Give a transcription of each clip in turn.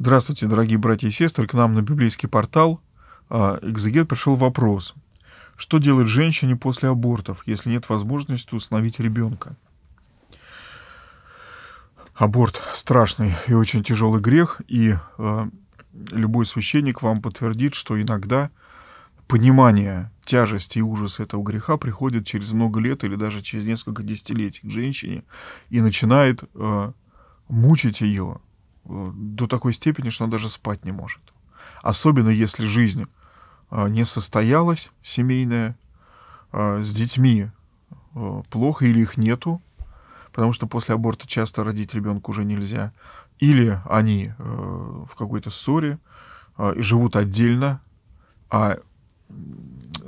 Здравствуйте, дорогие братья и сестры. К нам на библейский портал а, экзегет пришел вопрос. Что делать женщине после абортов, если нет возможности установить ребенка? Аборт страшный и очень тяжелый грех, и э, любой священник вам подтвердит, что иногда понимание тяжести и ужаса этого греха приходит через много лет или даже через несколько десятилетий к женщине и начинает э, мучить ее, Э, до такой степени, что она даже спать не может. Особенно если жизнь э, не состоялась, семейная, э, с детьми плохо или их нету, потому что после аборта часто родить ребенка уже нельзя, или они в какой-то ссоре и живут отдельно, а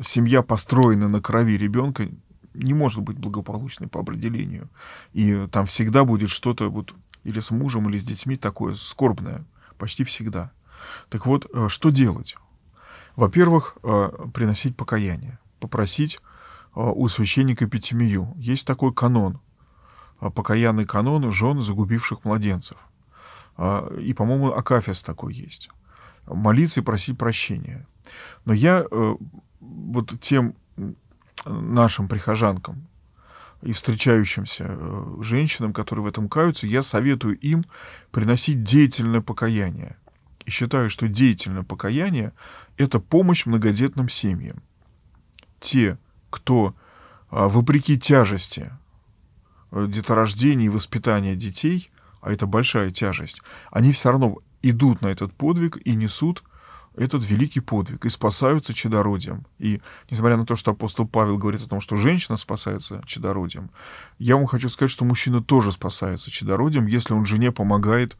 семья построена на крови ребенка, не может быть благополучной по определению. И там всегда будет что-то вот или с мужем, или с детьми такое скорбное, почти всегда. Так вот, э, что делать? Во-первых, э, приносить покаяние, попросить э, у священника пятимию. Есть такой канон, покаянный канон жен загубивших младенцев. И, по-моему, Акафис такой есть. Молиться и просить прощения. Но я вот тем нашим прихожанкам, и встречающимся э, женщинам, которые в этом каются, я советую им приносить деятельное покаяние. И считаю, что деятельное покаяние – это помощь многодетным семьям. Те, кто а, вопреки тяжести э, деторождения и воспитания детей, а это большая тяжесть, они все равно идут на этот подвиг и несут – этот великий подвиг и спасаются чадородием. И несмотря на то, что апостол Павел говорит о том, что женщина спасается чадородием, я вам хочу сказать, что мужчина тоже спасается чадородием, если он жене помогает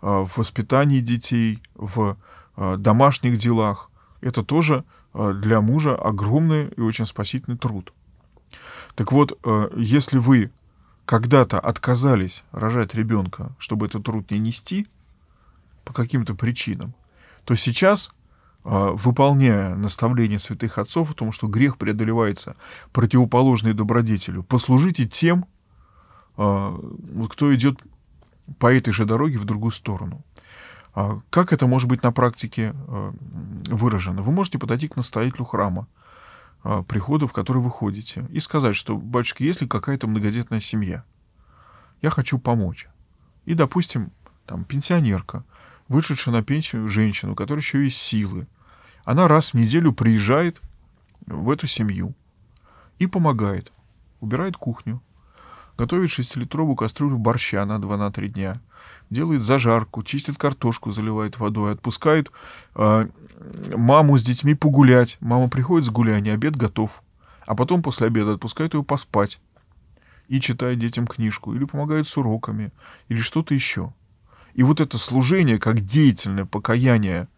а, в воспитании детей, в а, домашних делах. Это тоже а, для мужа огромный и очень спасительный труд. Так вот, если вы когда-то отказались рожать ребенка, чтобы этот труд не нести, по каким-то причинам, то сейчас Э, выполняя наставление святых отцов о том, что грех преодолевается противоположной добродетелю, послужите тем, э, кто идет по этой же дороге в другую сторону. А как это может быть на практике э, выражено? Вы можете подойти к настоятелю храма, прихода, в который вы ходите, и сказать, что, батюшка, есть ли какая-то многодетная семья? Я хочу помочь. И, допустим, там пенсионерка – вышедшая на пенсию женщина, у которой еще есть силы. Она раз в неделю приезжает в эту семью и помогает. Убирает кухню, готовит шестилитровую кастрюлю борща на 2 на три дня, делает зажарку, чистит картошку, заливает водой, отпускает э, маму с детьми погулять. Мама приходит с гуляния, обед готов. А потом после обеда отпускает ее поспать и читает детям книжку, или помогает с уроками, или что-то еще. И вот это служение как деятельное покаяние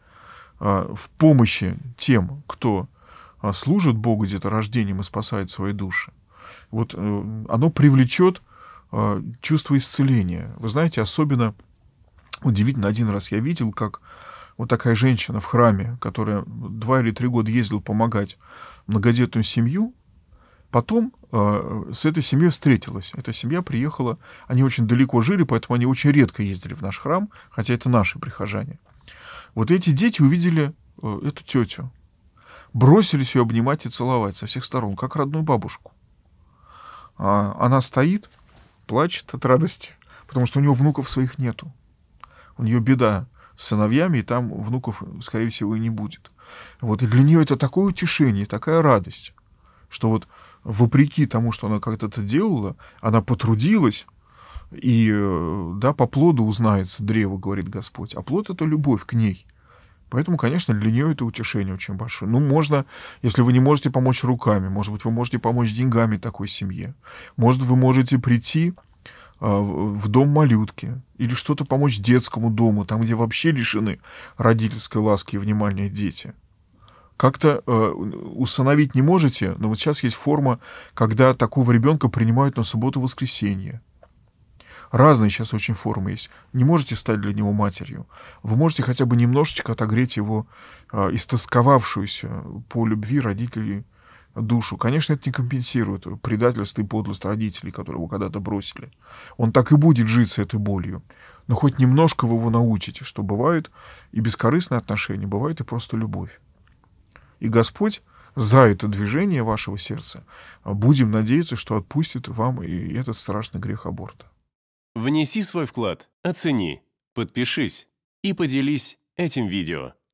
а, в помощи тем, кто а, служит Богу где-то рождением и спасает свои души, вот э, оно привлечет а, чувство исцеления. Вы знаете, особенно удивительно, один раз я видел, как вот такая женщина в храме, которая два или три года ездила помогать многодетную семью, Потом э, с этой семьей встретилась. Эта семья приехала, они очень далеко жили, поэтому они очень редко ездили в наш храм, хотя это наши прихожане. Вот эти дети увидели э, эту тетю, бросились ее обнимать и целовать со всех сторон, как родную бабушку. А она стоит, плачет от радости, потому что у нее внуков своих нету. У нее беда с сыновьями, и там внуков, скорее всего, и не будет. Вот, и для нее это такое утешение, такая радость, что вот вопреки тому, что она как то это делала, она потрудилась, и э, да, по плоду узнается древо, говорит Господь. А плод — это любовь к ней. Поэтому, конечно, для нее это утешение очень большое. Ну, можно, если вы не можете помочь руками, может быть, вы можете помочь деньгами такой семье. Может, вы можете прийти а, в дом малютки или что-то помочь детскому дому, там, где вообще лишены родительской ласки и внимания дети – как-то э, усыновить не можете, но вот сейчас есть форма, когда такого ребенка принимают на субботу-воскресенье. Разные сейчас очень формы есть. Не можете стать для него матерью. Вы можете хотя бы немножечко отогреть его э, истосковавшуюся по любви родителей душу. Конечно, это не компенсирует предательство и подлость родителей, которые его когда-то бросили. Он так и будет житься этой болью. Но хоть немножко вы его научите, что бывают и бескорыстные отношения, бывает и просто любовь. И Господь за это движение вашего сердца будем надеяться, что отпустит вам и этот страшный грех аборта. Внеси свой вклад, оцени, подпишись и поделись этим видео.